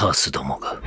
カースどもが。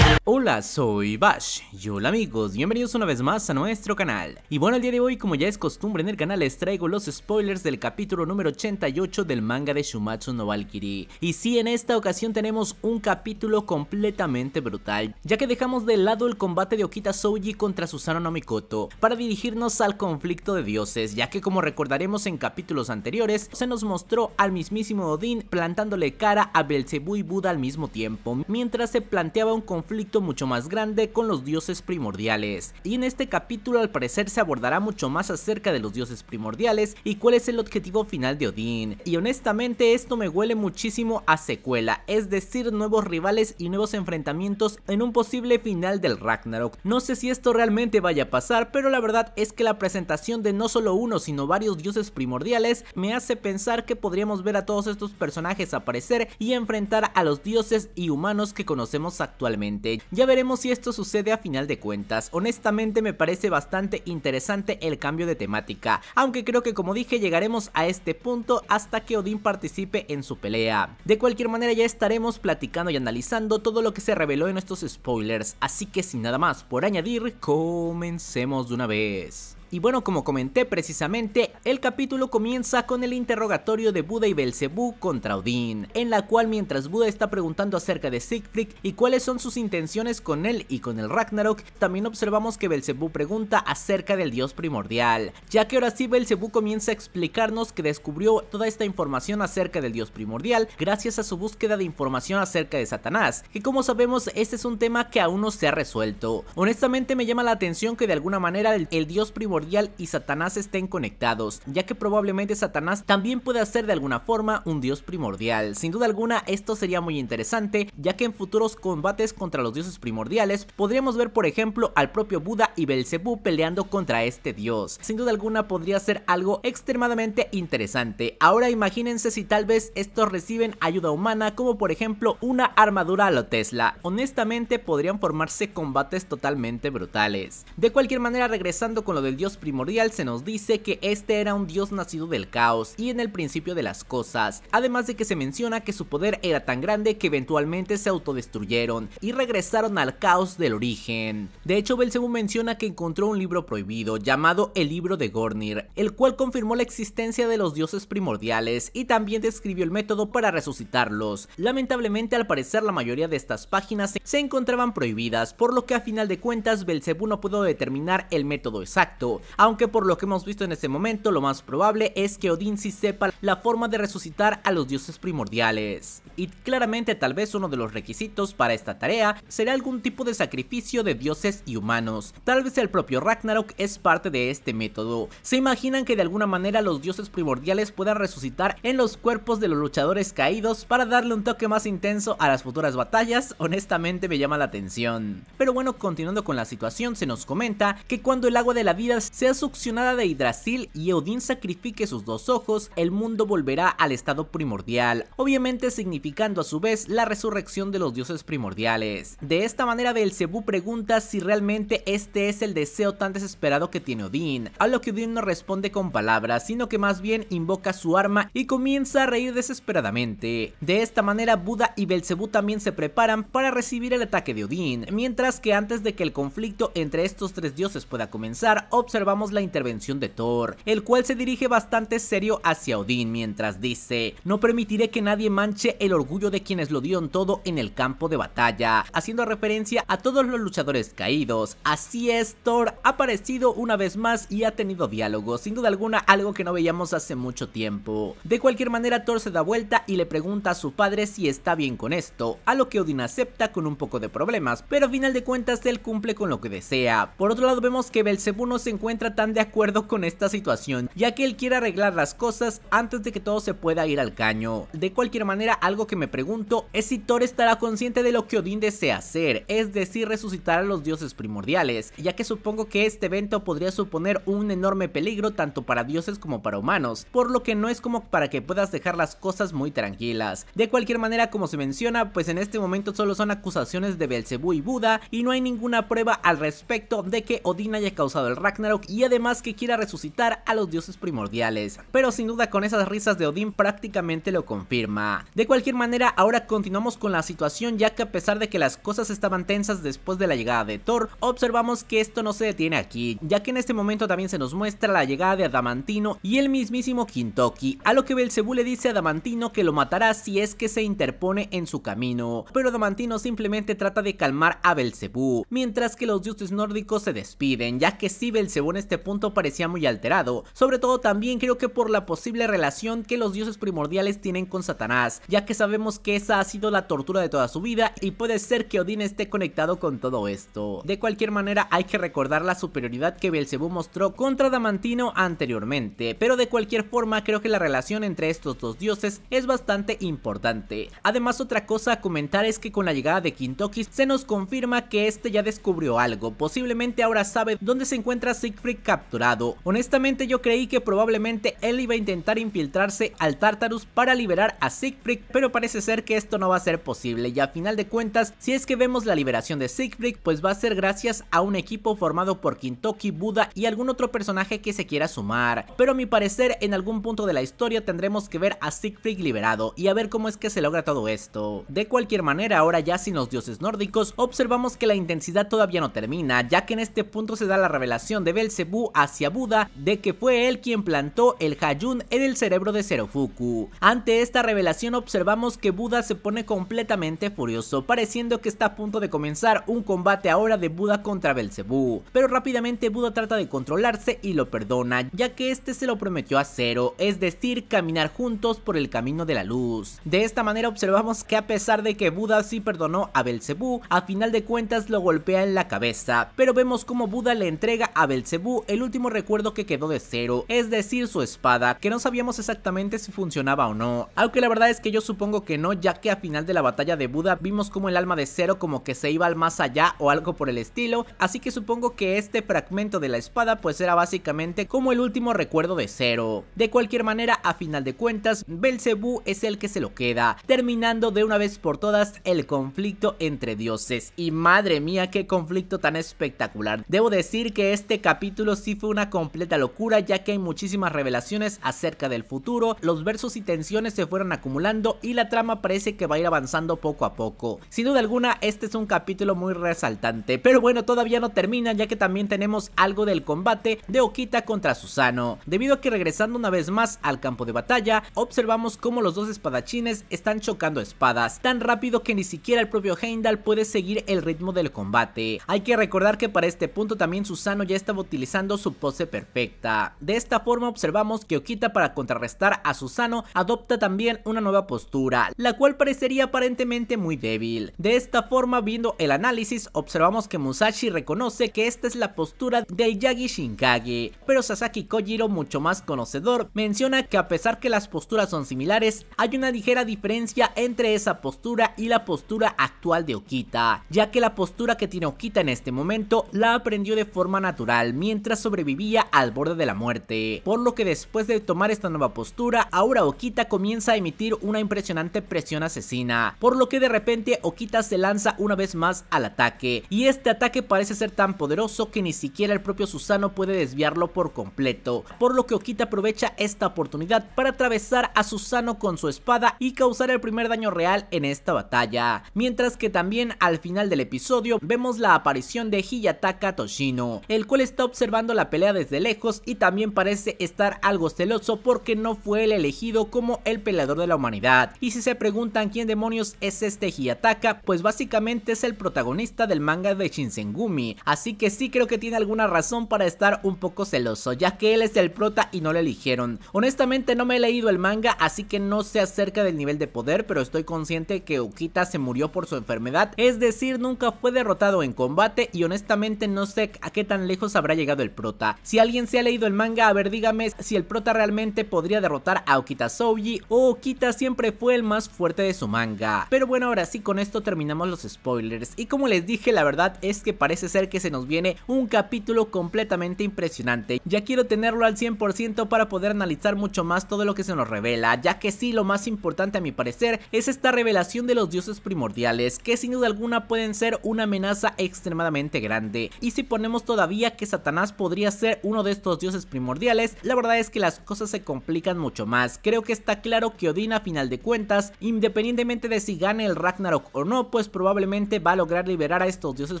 Hola, soy Bash. Y hola amigos, bienvenidos una vez más a nuestro canal. Y bueno, el día de hoy, como ya es costumbre en el canal, les traigo los spoilers del capítulo número 88 del manga de Shumatsu no Valkyrie. Y sí, en esta ocasión tenemos un capítulo completamente brutal, ya que dejamos de lado el combate de Okita Souji contra Susano Mikoto, para dirigirnos al conflicto de dioses, ya que como recordaremos en capítulos anteriores, se nos mostró al mismísimo Odín plantándole cara a Belcebú y Buda al mismo tiempo, mientras se planteaba un conflicto mucho más grande con los dioses primordiales. Y en este capítulo al parecer se abordará mucho más acerca de los dioses primordiales y cuál es el objetivo final de Odín. Y honestamente esto me huele muchísimo a secuela, es decir, nuevos rivales y nuevos enfrentamientos en un posible final del Ragnarok. No sé si esto realmente vaya a pasar, pero la verdad es que la presentación de no solo uno, sino varios dioses primordiales me hace pensar que podríamos ver a todos estos personajes aparecer y enfrentar a los dioses y humanos que conocemos actualmente. Ya veremos si esto sucede a final de cuentas. Honestamente me parece bastante interesante el cambio de temática, aunque creo que como dije llegaremos a este punto hasta que Odín participe en su pelea. De cualquier manera ya estaremos platicando y analizando todo lo que se reveló en estos spoilers, así que sin nada más por añadir, comencemos de una vez. Y bueno, como comenté precisamente, el capítulo comienza con el interrogatorio de Buda y Belcebú contra Odín, en la cual mientras Buda está preguntando acerca de Siegfried y cuáles son sus intenciones con él y con el Ragnarok, también observamos que Belcebú pregunta acerca del dios primordial, ya que ahora sí Belcebú comienza a explicarnos que descubrió toda esta información acerca del dios primordial gracias a su búsqueda de información acerca de Satanás, que como sabemos este es un tema que aún no se ha resuelto. Honestamente me llama la atención que de alguna manera el dios primordial y Satanás estén conectados, ya que probablemente Satanás también pueda ser de alguna forma un dios primordial. Sin duda alguna esto sería muy interesante, ya que en futuros combates contra los dioses primordiales podríamos ver por ejemplo al propio Buda y Belcebú peleando contra este dios. Sin duda alguna podría ser algo extremadamente interesante. Ahora imagínense si tal vez estos reciben ayuda humana como por ejemplo una armadura a lo Tesla. Honestamente podrían formarse combates totalmente brutales. De cualquier manera regresando con lo del dios primordial se nos dice que este era un dios nacido del caos y en el principio de las cosas, además de que se menciona que su poder era tan grande que eventualmente se autodestruyeron y regresaron al caos del origen. De hecho, Belzebú menciona que encontró un libro prohibido llamado el libro de Gornir, el cual confirmó la existencia de los dioses primordiales y también describió el método para resucitarlos. Lamentablemente, al parecer, la mayoría de estas páginas se encontraban prohibidas, por lo que a final de cuentas Belzebú no pudo determinar el método exacto, aunque por lo que hemos visto en este momento lo más probable es que Odín sí sepa la forma de resucitar a los dioses primordiales. Y claramente tal vez uno de los requisitos para esta tarea será algún tipo de sacrificio de dioses y humanos, tal vez el propio Ragnarok es parte de este método. ¿Se imaginan que de alguna manera los dioses primordiales puedan resucitar en los cuerpos de los luchadores caídos para darle un toque más intenso a las futuras batallas? Honestamente me llama la atención. Pero bueno, continuando con la situación, se nos comenta que cuando el agua de la vida sea succionada de hidrasil y Odín sacrifique sus dos ojos, el mundo volverá al estado primordial, obviamente significando a su vez la resurrección de los dioses primordiales. De esta manera Belcebú pregunta si realmente este es el deseo tan desesperado que tiene Odín, a lo que Odín no responde con palabras, sino que más bien invoca su arma y comienza a reír desesperadamente. De esta manera Buda y Belcebú también se preparan para recibir el ataque de Odín, mientras que antes de que el conflicto entre estos tres dioses pueda comenzar, observamos la intervención de Thor, el cual se dirige bastante serio hacia Odín mientras dice, no permitiré que nadie manche el orgullo de quienes lo dieron todo en el campo de batalla, haciendo referencia a todos los luchadores caídos. Así es, Thor ha aparecido una vez más y ha tenido diálogo, sin duda alguna algo que no veíamos hace mucho tiempo. De cualquier manera, Thor se da vuelta y le pregunta a su padre si está bien con esto, a lo que Odín acepta con un poco de problemas, pero a final de cuentas él cumple con lo que desea. Por otro lado vemos que Belcebú no se encuentra encuentra tan de acuerdo con esta situación, ya que él quiere arreglar las cosas antes de que todo se pueda ir al caño. De cualquier manera, algo que me pregunto es si Thor estará consciente de lo que Odín desea hacer, es decir, resucitar a los dioses primordiales, ya que supongo que este evento podría suponer un enorme peligro tanto para dioses como para humanos, por lo que no es como para que puedas dejar las cosas muy tranquilas. De cualquier manera, como se menciona, pues en este momento solo son acusaciones de Belcebú y Buda y no hay ninguna prueba al respecto de que Odín haya causado el Ragnar y además que quiera resucitar a los dioses primordiales, pero sin duda con esas risas de Odín prácticamente lo confirma. De cualquier manera, ahora continuamos con la situación ya que a pesar de que las cosas estaban tensas después de la llegada de Thor, observamos que esto no se detiene aquí, ya que en este momento también se nos muestra la llegada de Adamantino y el mismísimo Kintoki, a lo que Belcebú le dice a Adamantino que lo matará si es que se interpone en su camino, pero Adamantino simplemente trata de calmar a Belcebú, mientras que los dioses nórdicos se despiden, ya que si Belzebú en este punto parecía muy alterado, sobre todo también creo que por la posible relación que los dioses primordiales tienen con Satanás, ya que sabemos que esa ha sido la tortura de toda su vida y puede ser que Odín esté conectado con todo esto. De cualquier manera hay que recordar la superioridad que Belcebú mostró contra Damantino anteriormente, pero de cualquier forma creo que la relación entre estos dos dioses es bastante importante. Además otra cosa a comentar es que con la llegada de Kintoki se nos confirma que este ya descubrió algo, posiblemente ahora sabe dónde se encuentra Sig capturado. Honestamente yo creí que probablemente él iba a intentar infiltrarse al Tartarus para liberar a Siegfried, pero parece ser que esto no va a ser posible y a final de cuentas, si es que vemos la liberación de Siegfried, pues va a ser gracias a un equipo formado por Kintoki, Buda y algún otro personaje que se quiera sumar. Pero a mi parecer, en algún punto de la historia tendremos que ver a Siegfried liberado y a ver cómo es que se logra todo esto. De cualquier manera, ahora ya sin los dioses nórdicos, observamos que la intensidad todavía no termina, ya que en este punto se da la revelación de Belcebú hacia Buda de que fue él quien plantó el Hayun en el cerebro de Serofuku. Ante esta revelación observamos que Buda se pone completamente furioso, pareciendo que está a punto de comenzar un combate ahora de Buda contra Belcebú, pero rápidamente Buda trata de controlarse y lo perdona, ya que este se lo prometió a Cero, es decir, caminar juntos por el camino de la luz. De esta manera observamos que a pesar de que Buda sí perdonó a Belcebú, a final de cuentas lo golpea en la cabeza, pero vemos como Buda le entrega a Belcebú el último recuerdo que quedó de cero, es decir, su espada, que no sabíamos exactamente si funcionaba o no. Aunque la verdad es que yo supongo que no, ya que a final de la batalla de Buda vimos como el alma de cero como que se iba al más allá o algo por el estilo, así que supongo que este fragmento de la espada pues era básicamente como el último recuerdo de cero. De cualquier manera, a final de cuentas, Belcebú es el que se lo queda, terminando de una vez por todas el conflicto entre dioses. Y madre mía, qué conflicto tan espectacular. Debo decir que este capítulo capítulo sí fue una completa locura ya que hay muchísimas revelaciones acerca del futuro, los versos y tensiones se fueron acumulando y la trama parece que va a ir avanzando poco a poco. Sin duda alguna este es un capítulo muy resaltante, pero bueno todavía no termina ya que también tenemos algo del combate de Okita contra Susano, debido a que regresando una vez más al campo de batalla observamos cómo los dos espadachines están chocando espadas, tan rápido que ni siquiera el propio Heindal puede seguir el ritmo del combate. Hay que recordar que para este punto también Susano ya estaba utilizando su pose perfecta. De esta forma observamos que Okita para contrarrestar a Susano adopta también una nueva postura, la cual parecería aparentemente muy débil. De esta forma viendo el análisis observamos que Musashi reconoce que esta es la postura de Yagi Shinkage, pero Sasaki Kojiro mucho más conocedor menciona que a pesar que las posturas son similares hay una ligera diferencia entre esa postura y la postura actual de Okita, ya que la postura que tiene Okita en este momento la aprendió de forma natural mientras sobrevivía al borde de la muerte, por lo que después de tomar esta nueva postura, ahora Okita comienza a emitir una impresionante presión asesina, por lo que de repente Okita se lanza una vez más al ataque, y este ataque parece ser tan poderoso que ni siquiera el propio Susano puede desviarlo por completo, por lo que Okita aprovecha esta oportunidad para atravesar a Susano con su espada y causar el primer daño real en esta batalla, mientras que también al final del episodio vemos la aparición de Hiyataka Toshino, el cual está observando la pelea desde lejos y también parece estar algo celoso porque no fue el elegido como el peleador de la humanidad. Y si se preguntan quién demonios es este Hiyataka, pues básicamente es el protagonista del manga de Shinsengumi, así que sí creo que tiene alguna razón para estar un poco celoso, ya que él es el prota y no lo eligieron. Honestamente no me he leído el manga, así que no sé acerca del nivel de poder, pero estoy consciente que Ukita se murió por su enfermedad, es decir, nunca fue derrotado en combate y honestamente no sé a qué tan lejos habrá llegado el prota. Si alguien se ha leído el manga, a ver dígame si el prota realmente podría derrotar a Okita Souji o Okita siempre fue el más fuerte de su manga. Pero bueno, ahora sí con esto terminamos los spoilers y como les dije la verdad es que parece ser que se nos viene un capítulo completamente impresionante. Ya quiero tenerlo al 100% para poder analizar mucho más todo lo que se nos revela, ya que sí lo más importante a mi parecer es esta revelación de los dioses primordiales que sin duda alguna pueden ser una amenaza extremadamente grande. Y si ponemos todavía que esa Satanás podría ser uno de estos dioses primordiales, la verdad es que las cosas se complican mucho más. Creo que está claro que Odín a final de cuentas, independientemente de si gane el Ragnarok o no, pues probablemente va a lograr liberar a estos dioses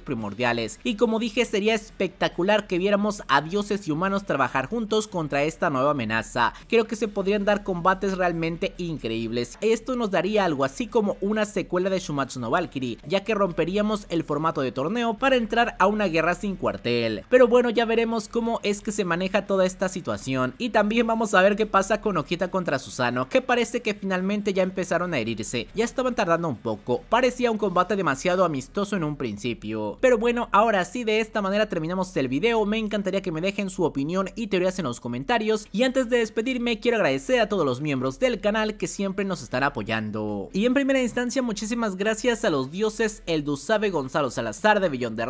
primordiales. Y como dije, sería espectacular que viéramos a dioses y humanos trabajar juntos contra esta nueva amenaza. Creo que se podrían dar combates realmente increíbles. Esto nos daría algo así como una secuela de Shumatsu no Valkyrie, ya que romperíamos el formato de torneo para entrar a una guerra sin cuartel. Pero bueno, ya veremos cómo es que se maneja toda esta situación. Y también vamos a ver qué pasa con Ojita contra Susano, que parece que finalmente ya empezaron a herirse. Ya estaban tardando un poco, parecía un combate demasiado amistoso en un principio. Pero bueno, ahora sí, de esta manera terminamos el video. Me encantaría que me dejen su opinión y teorías en los comentarios. Y antes de despedirme, quiero agradecer a todos los miembros del canal que siempre nos están apoyando. Y en primera instancia, muchísimas gracias a los dioses El Sabe Gonzalo Salazar de Beyonder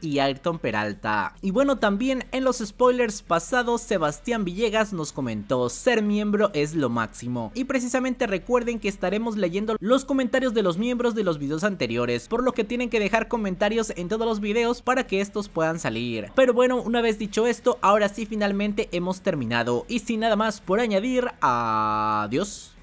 y Ayrton Peralta. Y bueno, también en los spoilers pasados Sebastián Villegas nos comentó, ser miembro es lo máximo. Y precisamente recuerden que estaremos leyendo los comentarios de los miembros de los videos anteriores, por lo que tienen que dejar comentarios en todos los videos para que estos puedan salir. Pero bueno, una vez dicho esto, ahora sí finalmente hemos terminado. Y sin nada más por añadir, adiós.